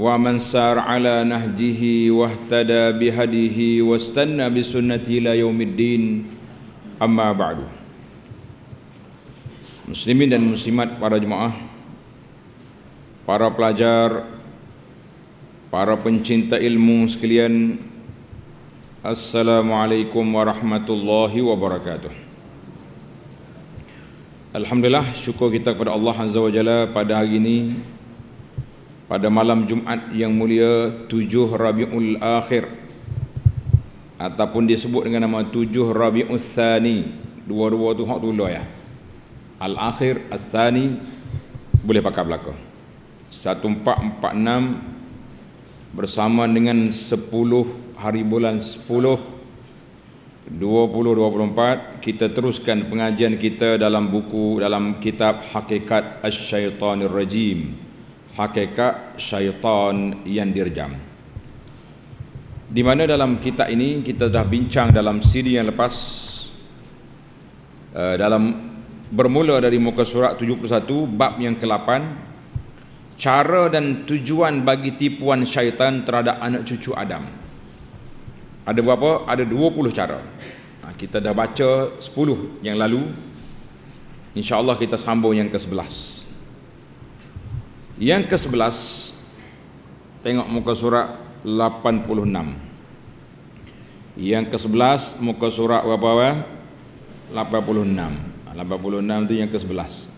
wa man sar ala nahjihi bi bihadihi wastanna bisunnati ila yaumiddin amma ba'du muslimin dan muslimat para jemaah para pelajar para pencinta ilmu sekalian assalamualaikum warahmatullahi wabarakatuh Alhamdulillah syukur kita kepada Allah Azza wajalla pada hari ini pada malam Jumaat yang mulia 7 Rabiul Akhir ataupun disebut dengan nama 7 Rabiul Tsani dua-dua tu hak tulah ya Al Akhir Al Tsani boleh pakai belaka 1446 bersama dengan 10 hari bulan 10 2024 kita teruskan pengajian kita dalam buku dalam kitab Hakikat Asy-Syaitanir Rajim hakikat syaitan yang dirjam di mana dalam kitab ini kita dah bincang dalam siri yang lepas eh, dalam bermula dari muka surat 71 bab yang ke-8 cara dan tujuan bagi tipuan syaitan terhadap anak cucu Adam ada berapa? ada 20 cara ha, kita dah baca 10 yang lalu insyaAllah kita sambung yang ke-11 yang ke sebelas tengok muka surat 86. Yang ke sebelas muka surat berapa apa? 86. 86 ah, tu yang ke sebelas.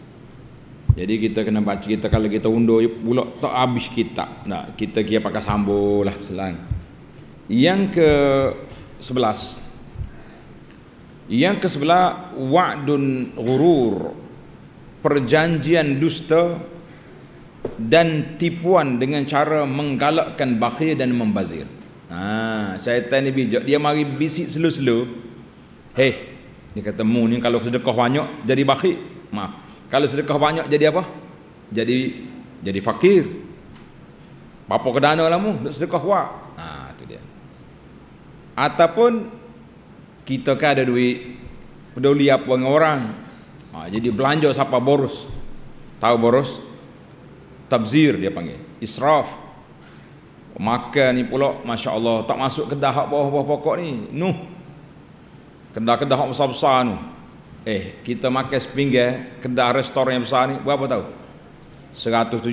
Jadi kita kena baca kita kalau kita undur pula tak habis kita. Nah, kita kira pakai sambung lah selang. Yang ke sebelas. yang ke sebelah wa'dun gurur perjanjian dusta dan tipuan dengan cara menggalakkan bakhil dan membazir. Ha, syaitan ni bijak. Dia mari bisik selu-selu. Hei, ni kata mu ni kalau sedekah banyak jadi bakhil. Maaf. Kalau sedekah banyak jadi apa? Jadi jadi fakir. Apa ke dana lah mu? sedekah wak. Ha, tu dia. Ataupun kita kan ada duit peduli apa dengan orang. Ha, jadi belanja siapa boros. Tahu boros? tabzir dia panggil israf makan ni pula Masya Allah tak masuk kedah bawah-bawah pokok ni Nuh kedah-kedah yang besar-besar ni eh kita makan sepinggir kedah restoran yang besar ni berapa tahu 170 200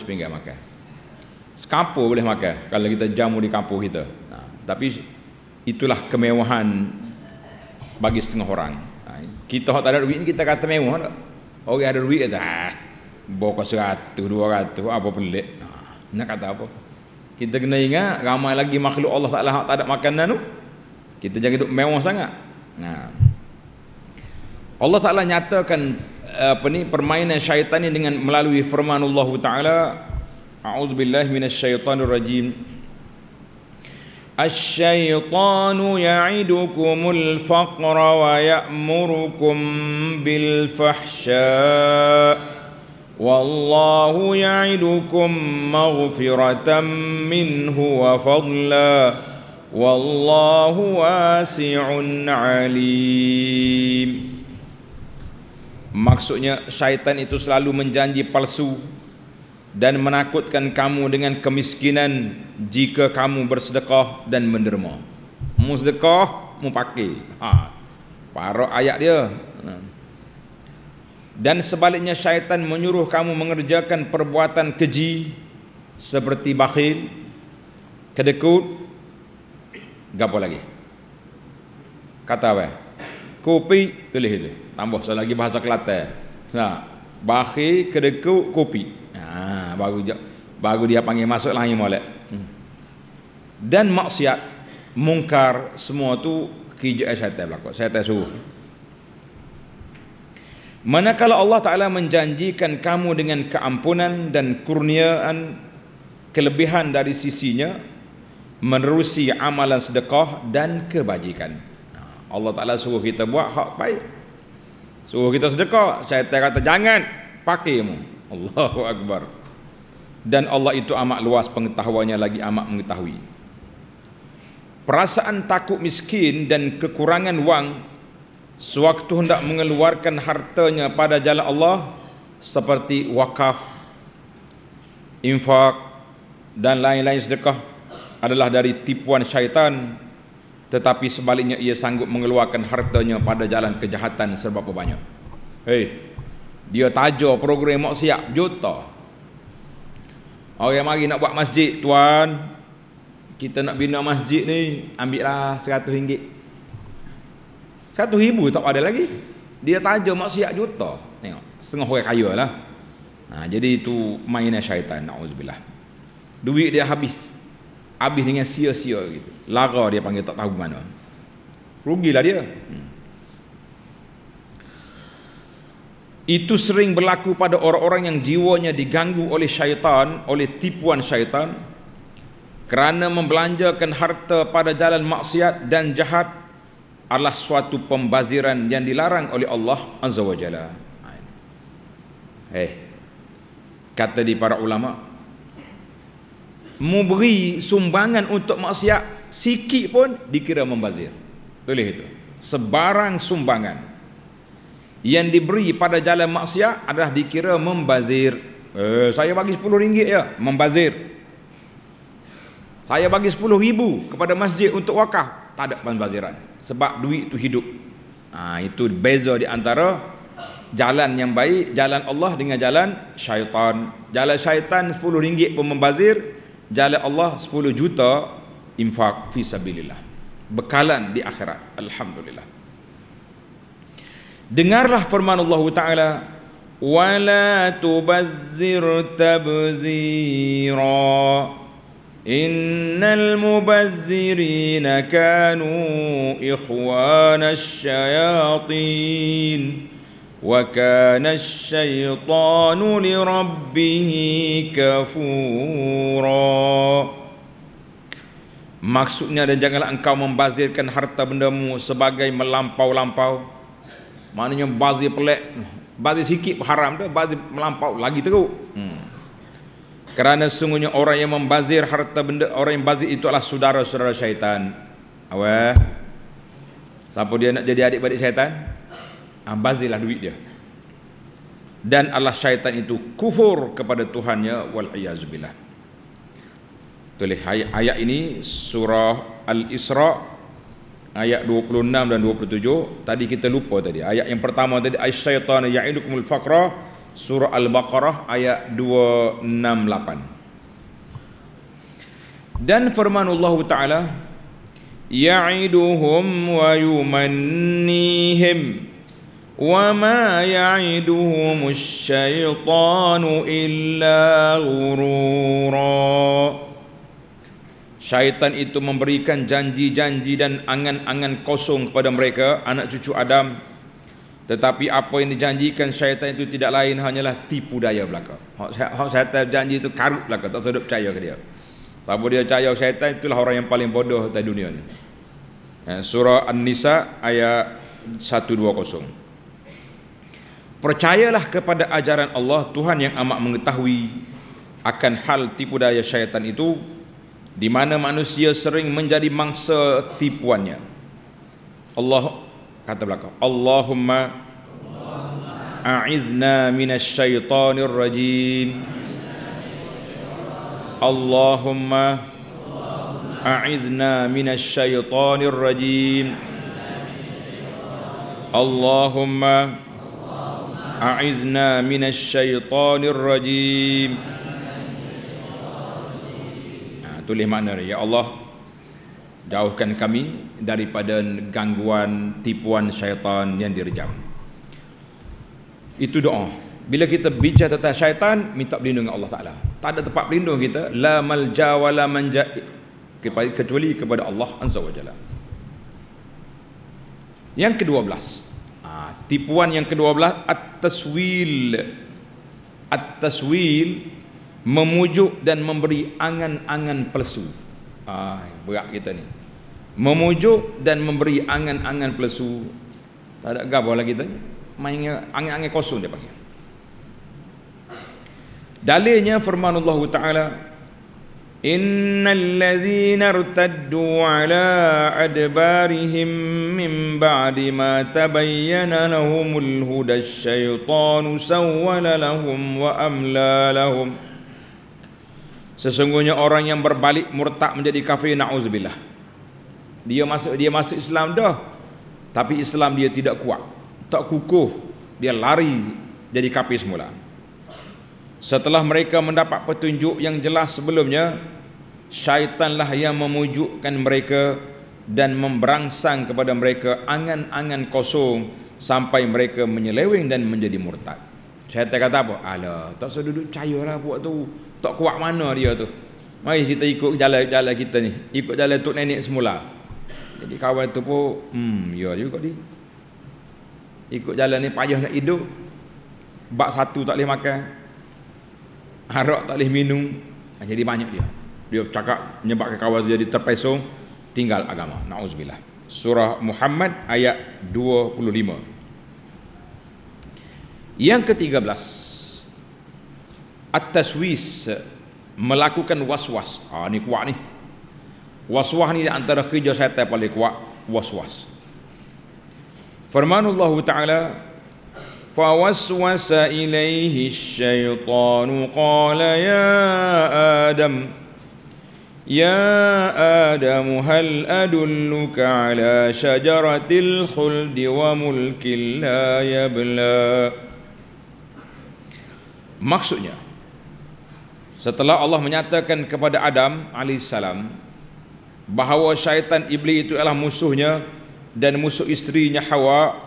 sepinggir makan sekampur boleh makan kalau kita jamu di kampung kita nah, tapi itulah kemewahan bagi setengah orang kita tak ada duit ni kita kata mewah tak? orang ada duit kata ah, Bawa seratus, dua ratus, apa pelik. Ha, nak kata apa? Kita kena ingat ramai lagi makhluk Allah Taala tak ada makanan tu. Kita jangan duduk mewah sangat. Nah. Ha. Allah Taala nyatakan apa ni permainan syaitan ini dengan melalui firman Allah Taala A'udzubillahi minasyaitonir rajim Asyaitanu ya'idukumul faqra wa ya'murukum bil fahsya' والله يعدكم مغفرة منه وفضلا والله واسع عليم Maksudnya syaitan itu selalu menjanji palsu dan menakutkan kamu dengan kemiskinan jika kamu bersedekah dan menderma. Mu sedekah, mu pakai. Ha. Parok ayat dia. Ha dan sebaliknya syaitan menyuruh kamu mengerjakan perbuatan keji seperti bakhil kedekut gapo lagi kata apa kopi tulis itu tambah satu lagi bahasa kelantan nah ha, bakhil kedekut kopi nah ha, baru baru dia panggil masuk lagi molek hmm. dan maksiat mungkar semua tu kerja syaitan belaka syaitan suruh Manakala Allah Ta'ala menjanjikan kamu dengan keampunan dan kurniaan kelebihan dari sisinya menerusi amalan sedekah dan kebajikan. Allah Ta'ala suruh kita buat hak baik. Suruh kita sedekah. Saya tak kata jangan pakai mu. Allahu Akbar. Dan Allah itu amat luas pengetahuannya lagi amat mengetahui. Perasaan takut miskin dan kekurangan wang sewaktu hendak mengeluarkan hartanya pada jalan Allah seperti wakaf infak dan lain-lain sedekah adalah dari tipuan syaitan tetapi sebaliknya ia sanggup mengeluarkan hartanya pada jalan kejahatan seberapa banyak hei dia tajuk program maksiat juta orang mari nak buat masjid tuan kita nak bina masjid ni ambil lah 100 ringgit satu ribu tak ada lagi. Dia tajam maksiat juta. Tengok, setengah orang kaya lah. Ha, jadi itu mainan syaitan, na'udzubillah. Duit dia habis. Habis dengan sia-sia gitu. Lara dia panggil tak tahu mana. Rugilah dia. Hmm. Itu sering berlaku pada orang-orang yang jiwanya diganggu oleh syaitan, oleh tipuan syaitan. Kerana membelanjakan harta pada jalan maksiat dan jahat adalah suatu pembaziran yang dilarang oleh Allah Azza wa Jalla. Eh, kata di para ulama, memberi sumbangan untuk maksiat sikit pun dikira membazir. Tulis itu. Sebarang sumbangan yang diberi pada jalan maksiat adalah dikira membazir. Eh, saya bagi 10 ringgit ya, membazir. Saya bagi 10 ribu kepada masjid untuk wakaf, tak ada pembaziran sebab duit itu hidup ha, itu beza di antara jalan yang baik jalan Allah dengan jalan syaitan jalan syaitan 10 ringgit pun membazir jalan Allah 10 juta infak fi sabilillah bekalan di akhirat alhamdulillah dengarlah firman Allah taala wala tubazzir tabzira إن المبذرين كانوا إخوان الشياطين وكان الشيطان لربه كفورا Maksudnya dan janganlah engkau membazirkan harta bendamu sebagai melampau-lampau. Maknanya bazir pelik, bazir sikit haram dah, bazir melampau lagi teruk. Hmm kerana sungguhnya orang yang membazir harta benda orang yang bazir itu adalah saudara-saudara syaitan awak siapa dia nak jadi adik-adik syaitan ah, duit dia dan Allah syaitan itu kufur kepada Tuhannya wal'iyazubillah tulis ayat, ayat ini surah Al-Isra ayat 26 dan 27 tadi kita lupa tadi ayat yang pertama tadi ayat syaitan ya'idukumul faqrah Surah Al-Baqarah ayat 268. Dan firman Allah Taala Ya'iduhum wa yumannihim wa ma ya'iduhum syaitanu illa ghurura Syaitan itu memberikan janji-janji dan angan-angan kosong kepada mereka anak cucu Adam tetapi apa yang dijanjikan syaitan itu tidak lain hanyalah tipu daya belaka. Hak syaitan janji itu karut belaka, tak sedap percaya ke dia. Siapa dia percaya syaitan itulah orang yang paling bodoh di dunia ini. Eh, surah An-Nisa ayat 120. Percayalah kepada ajaran Allah Tuhan yang amat mengetahui akan hal tipu daya syaitan itu di mana manusia sering menjadi mangsa tipuannya. Allah kata belakang Allahumma a'izna minasyaitanir rajim Allahumma a'izna minasyaitanir rajim Allahumma a'izna minasyaitanir rajim Ah ha, tulis makna ya Allah jauhkan kami daripada gangguan tipuan syaitan yang direjam itu doa bila kita bicara tentang syaitan minta berlindung dengan Allah Ta'ala tak ada tempat berlindung kita la malja wa la manja kecuali kepada Allah Azza wa Jalla yang kedua belas ah, tipuan yang kedua belas at-taswil at-taswil memujuk dan memberi angan-angan palsu -angan Ah, berat kita ni. Memujuk dan memberi angan-angan pelesu. Tak ada gabah lagi tadi. Main angin-angin kosong dia panggil. Dalilnya firman Allah Taala Innal ladhina irtaddu ala adbarihim min ba'di ma tabayyana lahumul huda sawwala lahum wa amla lahum Sesungguhnya orang yang berbalik murtad menjadi kafir na'udzubillah. Dia masuk dia masuk Islam dah. Tapi Islam dia tidak kuat. Tak kukuh. Dia lari jadi kafir semula. Setelah mereka mendapat petunjuk yang jelas sebelumnya, syaitanlah yang memujukkan mereka dan memberangsang kepada mereka angan-angan kosong sampai mereka menyeleweng dan menjadi murtad. tak kata apa? Alah, tak usah duduk cayalah buat tu tak kuat mana dia tu mari kita ikut jalan-jalan kita ni ikut jalan tok nenek semula jadi kawan tu pun hmm ya juga dia ikut jalan ni payah nak hidup bak satu tak boleh makan harap tak boleh minum ha, jadi banyak dia dia cakap menyebabkan kawan tu jadi terpesong tinggal agama na'uzubillah surah Muhammad ayat 25 yang ke-13 at-taswis melakukan was-was. Ah ni kuat ni. Was-was ni antara kerja syaitan paling kuat, was-was. Firman Allah Taala فوسوس إليه الشيطان قال يا آدم يا آدم هل أدلك على شجرة الخلد وملك لا يبلى maksudnya Setelah Allah menyatakan kepada Adam alaihissalam bahawa syaitan iblis itu adalah musuhnya dan musuh istrinya Hawa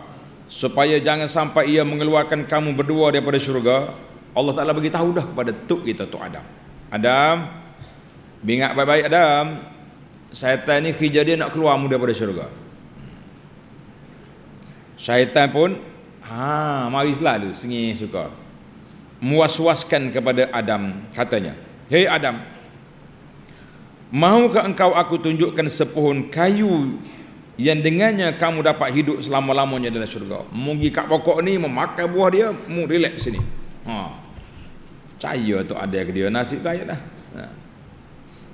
supaya jangan sampai ia mengeluarkan kamu berdua daripada syurga Allah Taala beritahu dah kepada tu kita tu Adam Adam bingat baik-baik Adam syaitan ni kerja dia nak keluar mu daripada syurga syaitan pun ha mari selalu sengih suka Mewaswaskan kepada Adam katanya hei Adam maukah engkau aku tunjukkan sepohon kayu yang dengannya kamu dapat hidup selama-lamanya dalam syurga mugi kat pokok ni memakan buah dia mu relax sini ha percaya tu ada ke dia nasib kaya lah ha.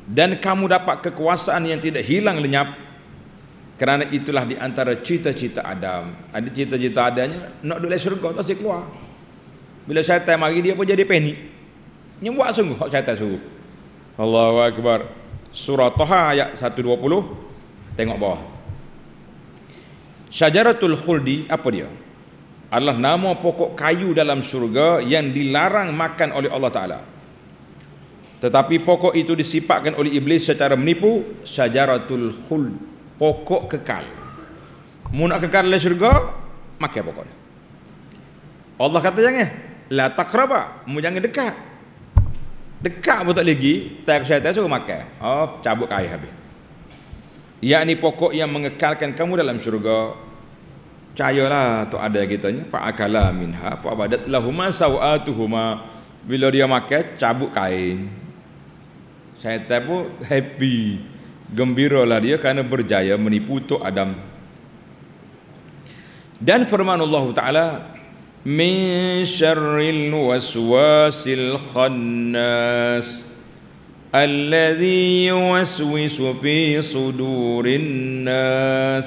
dan kamu dapat kekuasaan yang tidak hilang lenyap kerana itulah diantara cita-cita Adam ada cita-cita adanya nak duduk di syurga tak saya keluar bila syaitan mari dia pun jadi panik. Nyembuat sungguh hak syaitan suruh. Allahu akbar. Surah Taha ayat 120. Tengok bawah. Syajaratul khuldi apa dia? Adalah nama pokok kayu dalam syurga yang dilarang makan oleh Allah Taala. Tetapi pokok itu disifatkan oleh iblis secara menipu syajaratul khuld, pokok kekal. Mu nak kekal dalam syurga, makan pokok dia. Allah kata jangan la takraba mu jangan dekat dekat pun tak lagi tak syaitan suruh makan oh cabut kain habis yakni pokok yang mengekalkan kamu dalam syurga cayalah tu ada kitanya fa akala minha fa badat lahumā sawātuhumā bila dia makan cabut kain syaitan pun happy gembira lah dia kerana berjaya menipu tu Adam dan firman Allah Taala من شر الوسواس الخناس الذي يوسوس في صدور الناس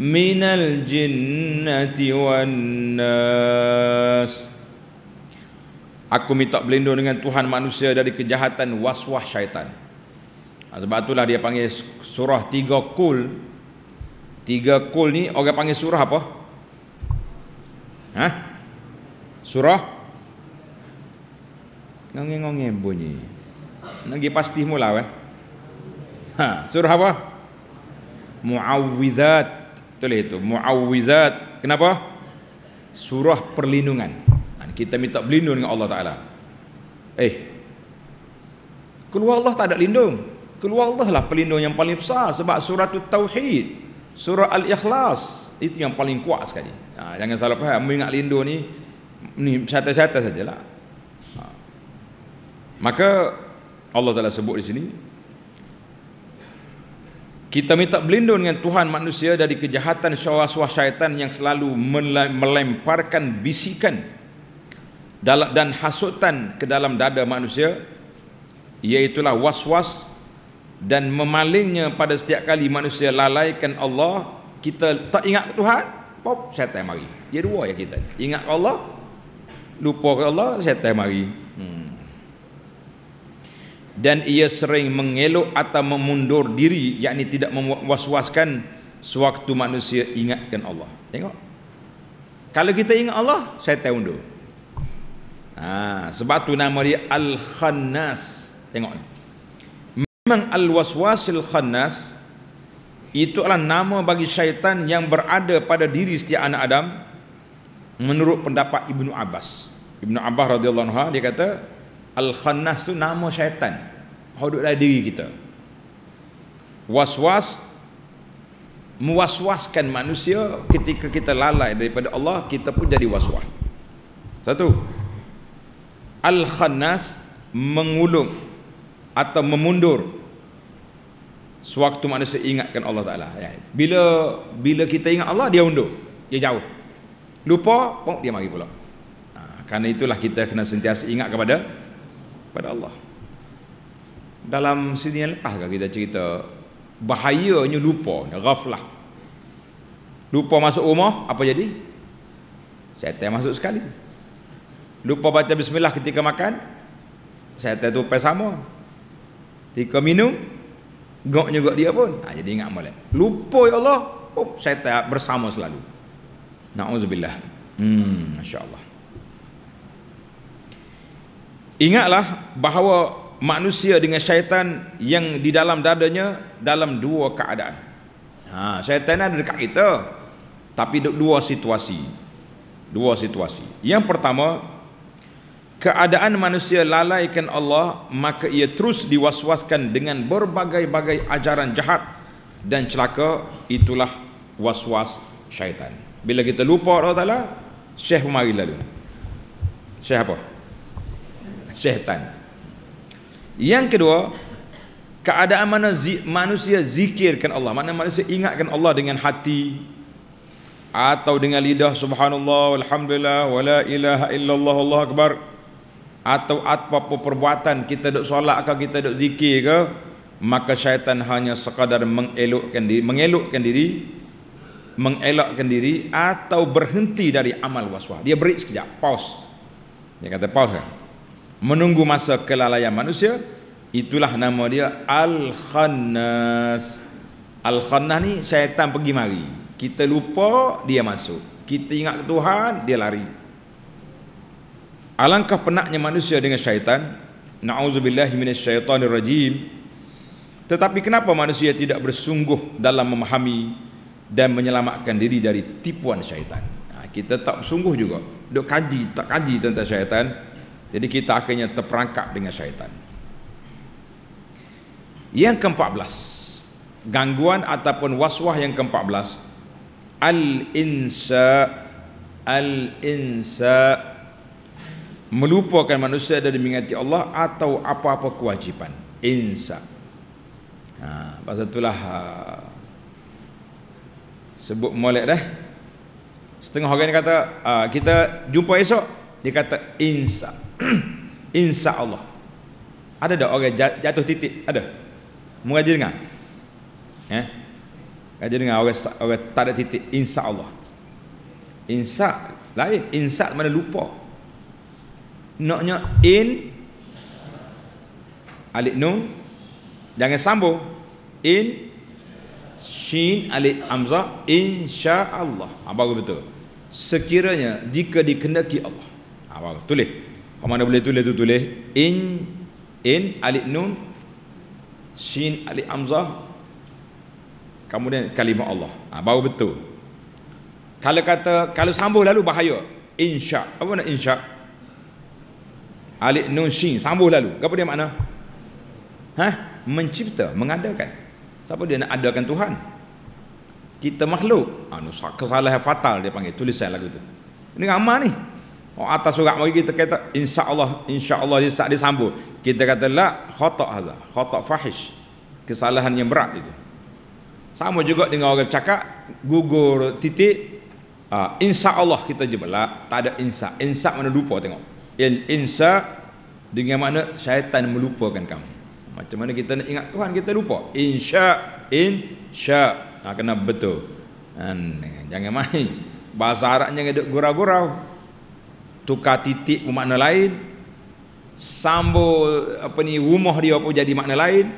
من الجنة والناس Aku minta berlindung dengan Tuhan manusia dari kejahatan waswah syaitan. Ha, sebab itulah dia panggil surah tiga kul. Tiga kul ni orang panggil surah apa? ha? Surah Ngongi-ngongi bunyi nangi pasti mula weh ha, Surah apa? Mu'awwidhat Tulis itu Mu'awwidhat Kenapa? Surah perlindungan ha, Kita minta berlindung dengan Allah Ta'ala Eh Keluar Allah tak ada lindung Keluar Allah lah pelindung yang paling besar Sebab surah itu Tauhid Surah Al-Ikhlas Itu yang paling kuat sekali ha, Jangan salah faham Mengingat lindung ni ni syata-syata sajalah ha. maka Allah telah sebut di sini kita minta berlindung dengan Tuhan manusia dari kejahatan syawah-syawah syaitan yang selalu melemparkan bisikan dan hasutan ke dalam dada manusia iaitulah was-was dan memalingnya pada setiap kali manusia lalaikan Allah kita tak ingat Tuhan pop syaitan mari dia dua ya kita ingat Allah lupa ke Allah setan mari hmm. dan ia sering mengelok atau memundur diri yakni tidak mewas-waskan sewaktu manusia ingatkan Allah tengok kalau kita ingat Allah setan undur ha, sebab tu nama dia al Khanas. tengok memang Al-Waswasil Khanas itu adalah nama bagi syaitan yang berada pada diri setiap anak Adam menurut pendapat Ibnu Abbas. Ibnu Abbas radhiyallahu anhu dia kata al-khannas tu nama syaitan. Hadut dalam diri kita. Waswas mewaswaskan manusia ketika kita lalai daripada Allah kita pun jadi waswas. Satu. Al-khannas mengulung atau memundur sewaktu manusia ingatkan Allah Taala. Ya. Bila bila kita ingat Allah dia undur, dia jauh lupa pun dia mari pula ha, kerana itulah kita kena sentiasa ingat kepada kepada Allah dalam sini yang lepas kita cerita bahayanya lupa ghaflah lupa masuk rumah apa jadi Saya tak masuk sekali lupa baca bismillah ketika makan saya tak pergi sama ketika minum gok juga dia pun ha, jadi ingat malam lupa ya Allah oh, tak bersama selalu Na'udzubillah hmm, Masya Allah Ingatlah bahawa manusia dengan syaitan yang di dalam dadanya dalam dua keadaan ha, Syaitan ada dekat kita Tapi dua situasi Dua situasi Yang pertama Keadaan manusia lalaikan Allah Maka ia terus diwaswaskan dengan berbagai-bagai ajaran jahat dan celaka Itulah waswas syaitan bila kita lupa Allah Ta'ala Syekh pun mari lalu Syekh apa? Syaitan Yang kedua Keadaan mana zi, manusia zikirkan Allah Mana manusia ingatkan Allah dengan hati Atau dengan lidah Subhanallah, Alhamdulillah Wa la ilaha illallah, Allah Akbar Atau apa-apa perbuatan Kita duduk solat ke, kita duduk zikir ke Maka syaitan hanya sekadar mengelukkan diri, mengelukkan diri mengelakkan diri atau berhenti dari amal waswas. Dia beri sekejap, pause. Dia kata pause. Kan? Menunggu masa kelalaian manusia, itulah nama dia al-khannas. Al-khannas ni syaitan pergi mari. Kita lupa dia masuk. Kita ingat ke Tuhan, dia lari. Alangkah penaknya manusia dengan syaitan. Na'udzubillahi minasyaitonirrajim. Tetapi kenapa manusia tidak bersungguh dalam memahami dan menyelamatkan diri dari tipuan syaitan. Nah, ha, kita tak sungguh juga, Dok kaji, tak kaji tentang syaitan. Jadi kita akhirnya terperangkap dengan syaitan. Yang ke-14, gangguan ataupun waswah yang ke-14, al-insa al-insa melupakan manusia dari mengingati Allah atau apa-apa kewajipan insa. Ha, pasal itulah ha, sebut molek dah setengah orang ni kata ah, kita jumpa esok dia kata insya insya Allah ada tak orang jatuh titik ada mengaji dengar eh mengaji dengar orang, orang tak ada titik insya Allah insya lain insya mana lupa naknya in alik nun jangan sambung in Shin alif hamzah insya-Allah. Ha baru betul. Sekiranya jika dikendaki Allah. Ha baru tulis. Kau mana boleh tulis tu tulis in in alif nun shin alif hamzah kemudian kalimah Allah. Ha baru betul. Kalau kata kalau sambung lalu bahaya. Insya. Apa nak insya? Alif nun shin sambung lalu. Apa dia makna? Hah? Mencipta, mengadakan. Siapa dia nak adakan Tuhan? Kita makhluk. Ha, kesalahan fatal dia panggil. Tulisan lagu tu. Ini ramah ni. Oh, atas surat mari kita kata insya Allah insyaAllah, insyaAllah dia saat disambut. Kita kata la khata hala, khata fahish. Kesalahan yang berat itu. Sama juga dengan orang cakap, gugur titik, ha, ah, Allah kita je belak, tak ada insya. Insya mana lupa tengok. Il insya dengan mana syaitan melupakan kamu. Macam mana kita nak ingat Tuhan kita lupa. Insya insya ha, kena betul. Han, jangan main. Bahasa Arabnya ada gurau-gurau. Tukar titik pun makna lain. Sambo apa ni rumah dia pun jadi makna lain.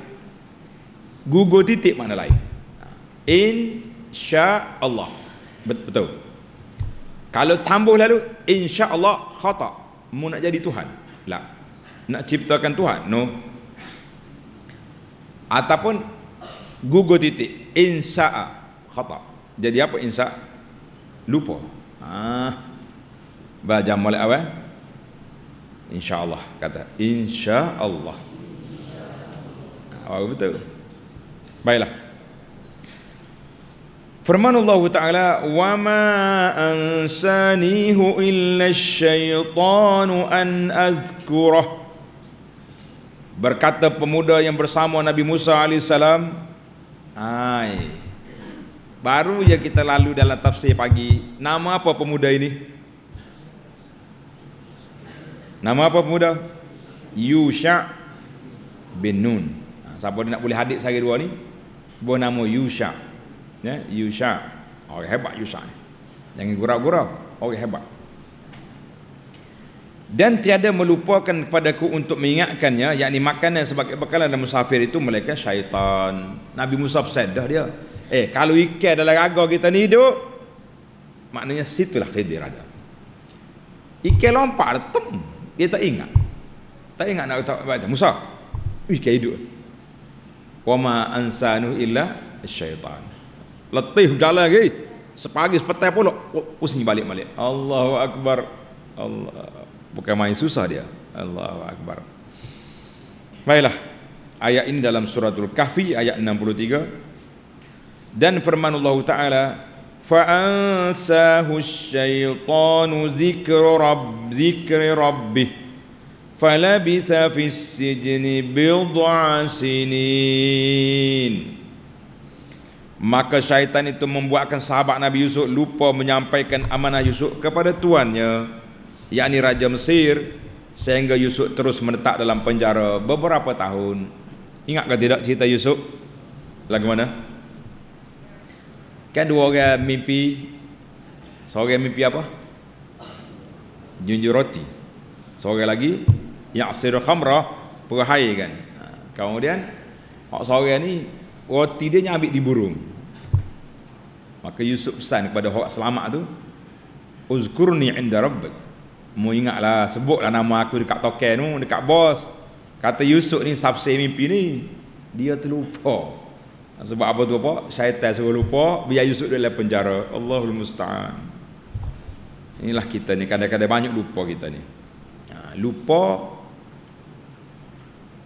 Gugur titik makna lain. Ha. Insya Allah. Betul. Kalau sambung lalu insya Allah khata. Mu nak jadi Tuhan. Tak lah. Nak ciptakan Tuhan. No ataupun gugur titik insa'a khata jadi apa insa lupa ah baca mulai awal insyaallah kata insyaallah awak ah, betul baiklah firman Allah taala wa ma ansanihu illa syaitanu an azkurahu Berkata pemuda yang bersama Nabi Musa AS Hai Baru ya kita lalu dalam tafsir pagi Nama apa pemuda ini? Nama apa pemuda? Yusha bin Nun ha, Siapa nak boleh hadir saya dua ni? Buah nama Yusha ya, Yusha Orang hebat Yusha ni Jangan gurau-gurau Orang hebat dan tiada melupakan kepadaku untuk mengingatkannya yakni makanan sebagai bekalan dan musafir itu mereka syaitan Nabi Musa pesan dah dia eh kalau ikan adalah raga kita ni hidup maknanya situlah khidir ada ikan lompat tem dia tak ingat tak ingat nak tahu apa kata Musa ikan hidup wa ma ansanu illa syaitan letih jalan lagi sepagi sepetai pulak oh, pusing balik-balik Allahu Akbar Allah Bukan main susah dia. Allahu akbar. Baiklah. Ayat ini dalam suratul Kahfi ayat 63. Dan firman Allah Taala فَأَنْسَاهُ الشَّيْطَانُ ذِكْرُ رَبِّ ذِكْرِ رَبِّهِ فَلَبِثَ فِي السِّجْنِ بِضْعَ سِنِينَ Maka syaitan itu membuatkan sahabat Nabi Yusuf lupa menyampaikan amanah Yusuf kepada tuannya yakni Raja Mesir sehingga Yusuf terus menetap dalam penjara beberapa tahun ingatkah tidak cerita Yusuf lagu mana kan dua orang mimpi seorang mimpi apa Junjur roti seorang lagi yang Ya'sir Khamrah perhai kan ha, kemudian Pak Sore ni roti dia ambil di burung. Maka Yusuf pesan kepada orang selamat tu, "Uzkurni 'inda rabbik." Mu ingatlah sebutlah nama aku dekat token tu dekat bos. Kata Yusuf ni sabse mimpi ni. Dia terlupa. Sebab apa tu apa? Syaitan suruh lupa biar Yusuf dalam penjara. Allahul musta'an. Inilah kita ni kadang-kadang banyak lupa kita ni. Ha, lupa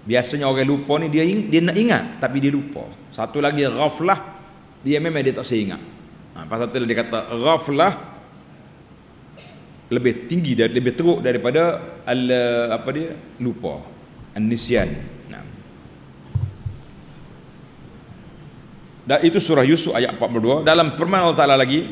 biasanya orang lupa ni dia ing, dia nak ingat tapi dia lupa. Satu lagi ghaflah dia memang dia tak seingat. Ha, pasal tu dia kata ghaflah lebih tinggi dan lebih teruk daripada al apa dia lupa annisyan nah. dan itu surah yusuf ayat 42 dalam firman Allah taala lagi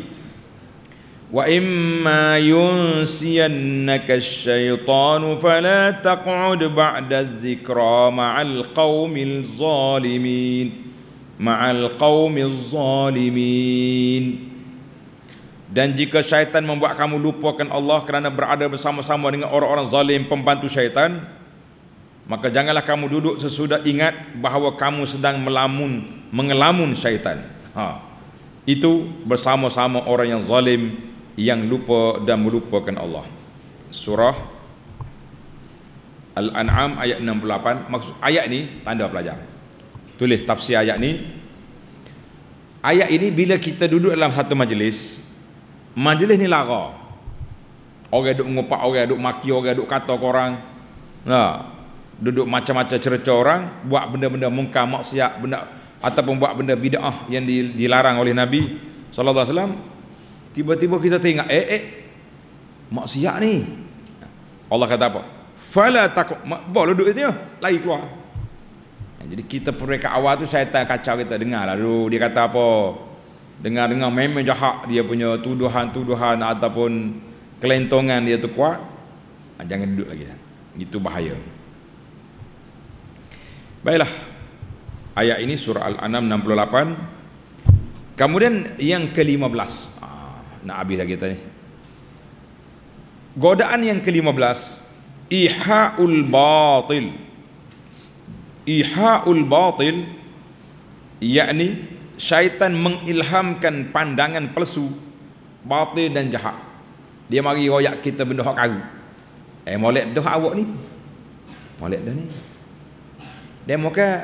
wa imma yunsiyannaka syaitanu fala taq'ud ba'da dzikra ma'al qaumil zalimin ma'al qaumil zalimin dan jika syaitan membuat kamu lupakan Allah kerana berada bersama-sama dengan orang-orang zalim pembantu syaitan, maka janganlah kamu duduk sesudah ingat bahawa kamu sedang melamun, mengelamun syaitan. Ha. Itu bersama-sama orang yang zalim yang lupa dan melupakan Allah. Surah Al-An'am ayat 68 maksud ayat ni tanda pelajar. Tulis tafsir ayat ni. Ayat ini bila kita duduk dalam satu majlis, majlis ni lara orang duk ngupak orang duk maki orang duk kata orang. Nah, ha. duduk macam-macam cerca orang buat benda-benda mungkar maksiat benda ataupun buat benda bidah yang dilarang oleh nabi sallallahu alaihi wasallam tiba-tiba kita teringat eh eh maksiat ni Allah kata apa fala takut boleh duduk itu ya? lagi keluar jadi kita perikat awal tu saya tak kacau kita dengar lah dulu dia kata apa Dengar-dengar meme jahat dia punya tuduhan-tuduhan ataupun kelentongan dia tu kuat ah, jangan duduk lagi itu bahaya baiklah ayat ini surah al-anam 68 kemudian yang ke-15 ah, nak habis lagi tadi godaan yang ke-15 ihaul batil ihaul batil yakni syaitan mengilhamkan pandangan palsu batil dan jahat dia mari royak kita benda hak karu eh molek doh awak ni molek dah ni dia muka eh,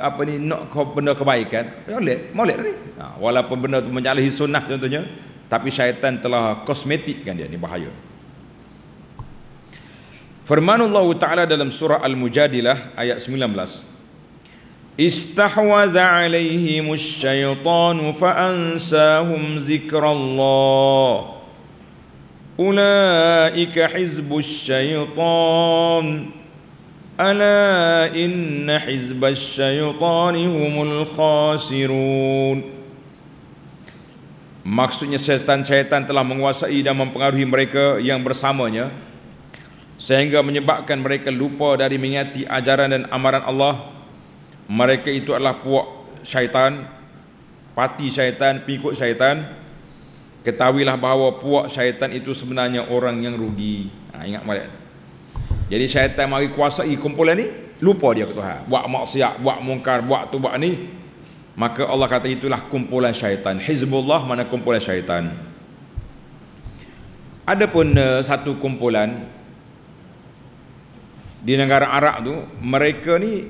apa ni nak kau benda kebaikan ya molek molek ni ha, walaupun benda tu menyalahi sunnah contohnya tapi syaitan telah kosmetikkan dia ni bahaya firman Allah taala dalam surah al-mujadilah ayat 19 استحوذ عليهم الشيطان فأنساهم ذكر الله أولئك حزب الشيطان ألا إن حزب الشيطان هم الخاسرون Maksudnya setan-setan telah menguasai dan mempengaruhi mereka yang bersamanya sehingga menyebabkan mereka lupa dari mengingati ajaran dan amaran Allah mereka itu adalah puak syaitan parti syaitan pengikut syaitan ketahuilah bahawa puak syaitan itu sebenarnya orang yang rugi ha, ingat balik jadi syaitan mari kuasai kumpulan ni lupa dia ke Tuhan buat maksiat buat mungkar buat tu buat ni maka Allah kata itulah kumpulan syaitan Hezbollah mana kumpulan syaitan ada pun uh, eh, satu kumpulan di negara Arab tu mereka ni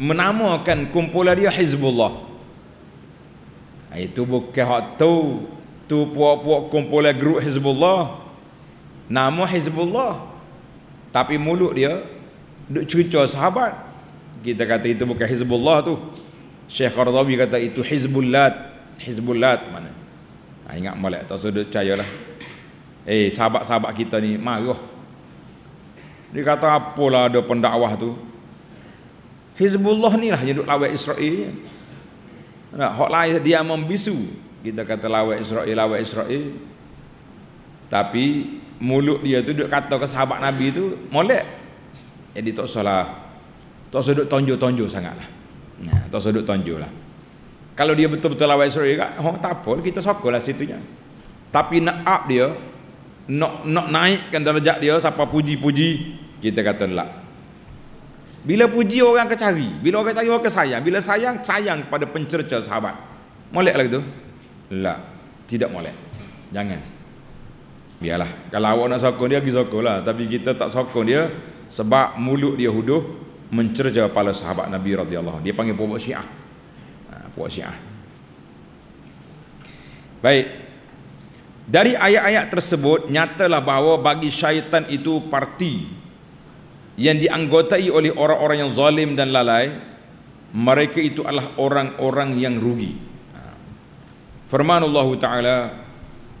menamakan kumpulan dia Hizbullah. Ah, itu bukan hak tu. Tu puak-puak kumpulan grup Hizbullah. Nama Hizbullah. Tapi mulut dia duk cucu sahabat. Kita kata itu bukan Hizbullah tu. Syekh Qardawi kata itu Hizbullah. Hizbullah mana? Ha, ingat malak, tak sudah sudut lah. Eh sahabat-sahabat kita ni marah. Dia kata apalah ada pendakwah tu. Hizbullah ni lah yang duk Israel Nah, hak lain dia membisu kita kata lawat Israel lawat Israel. Tapi mulut dia tu duk kata ke sahabat Nabi tu molek. Jadi tak salah. Tak sedut tonjo sangat lah. Nah, tak sedut lah. Kalau dia betul-betul lawat Israel kak, oh, tak apa kita sokolah situnya. Tapi nak up dia, nak nak naikkan derajat dia siapa puji-puji kita kata lah bila puji orang akan cari. Bila orang cari orang akan sayang. Bila sayang, sayang kepada pencerca sahabat. Molek lah gitu? Tak. Lah, tidak molek. Jangan. Biarlah. Kalau awak nak sokong dia, pergi sokong lah. Tapi kita tak sokong dia. Sebab mulut dia huduh. Mencerca kepala sahabat Nabi RA. Dia panggil puak-puak syiah. Ha, puak syiah. Baik. Dari ayat-ayat tersebut, nyatalah bahawa bagi syaitan itu parti yang dianggotai oleh orang-orang yang zalim dan lalai mereka itu adalah orang-orang yang rugi ha. firman Allah taala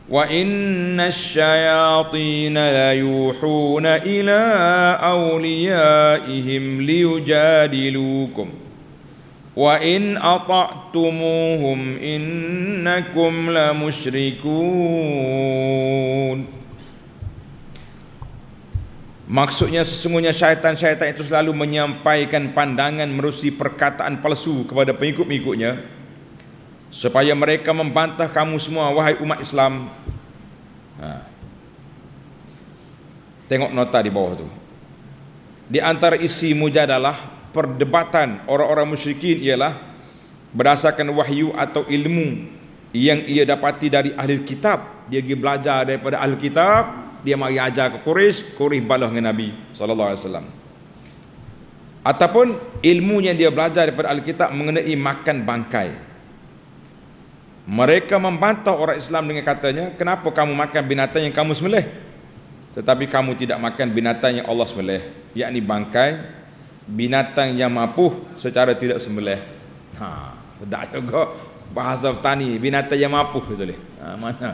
wa inna syayatin la yuhuna ila awliyaihim liyujadilukum wa in ata'tumuhum innakum lamusyrikun musyrikun Maksudnya sesungguhnya syaitan-syaitan itu selalu menyampaikan pandangan merusi perkataan palsu kepada pengikut-pengikutnya supaya mereka membantah kamu semua wahai umat Islam. Ha. Tengok nota di bawah tu. Di antara isi mujadalah perdebatan orang-orang musyrikin ialah berdasarkan wahyu atau ilmu yang ia dapati dari ahli kitab. Dia pergi belajar daripada ahli kitab, dia mari ajar ke Quraisy, Quraisy balas dengan Nabi saw. alaihi ilmu yang dia belajar daripada Alkitab mengenai makan bangkai. Mereka membantah orang Islam dengan katanya, "Kenapa kamu makan binatang yang kamu sembelih?" Tetapi kamu tidak makan binatang yang Allah sembelih, yakni bangkai binatang yang mampu secara tidak sembelih. Ha, tak juga bahasa petani binatang yang mampu sebenarnya. Ha, mana?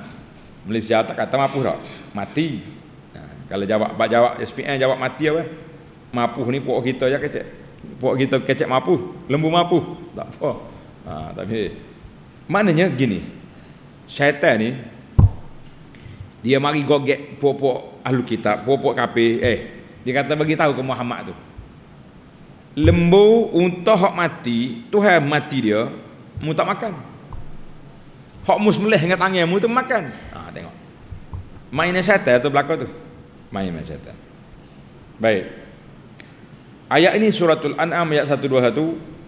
Malaysia tak kata mampu dah. Mati. kalau jawab jawab SPN jawab mati apa? Mampu ni pokok kita ya kecek. Pokok kita kecek mampu, lembu mampu Tak apa. Ha, tapi maknanya gini. Syaitan ni dia mari goget pokok-pokok ahli kitab, pokok-pokok kafe, eh dia kata bagi tahu ke Muhammad tu. Lembu unta hak mati, Tuhan mati dia, mu tak makan. Hak mus meleh dengan tangimu tu makan. Ha, tengok. Main setan tu belakang tu. Main main setan. Baik. Ayat ini suratul An'am ayat 121.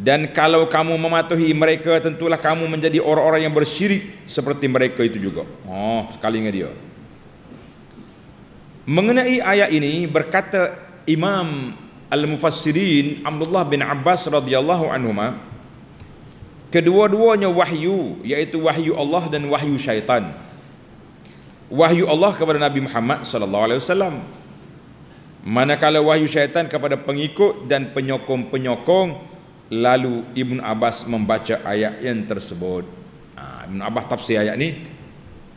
Dan kalau kamu mematuhi mereka tentulah kamu menjadi orang-orang yang bersyirik seperti mereka itu juga. Oh, sekali dengan dia. Mengenai ayat ini berkata Imam Al-Mufassirin Abdullah bin Abbas radhiyallahu anhuma kedua-duanya wahyu yaitu wahyu Allah dan wahyu syaitan wahyu Allah kepada Nabi Muhammad sallallahu alaihi wasallam manakala wahyu syaitan kepada pengikut dan penyokong-penyokong lalu Ibn Abbas membaca ayat yang tersebut ha, Ibnu Abbas tafsir ayat ni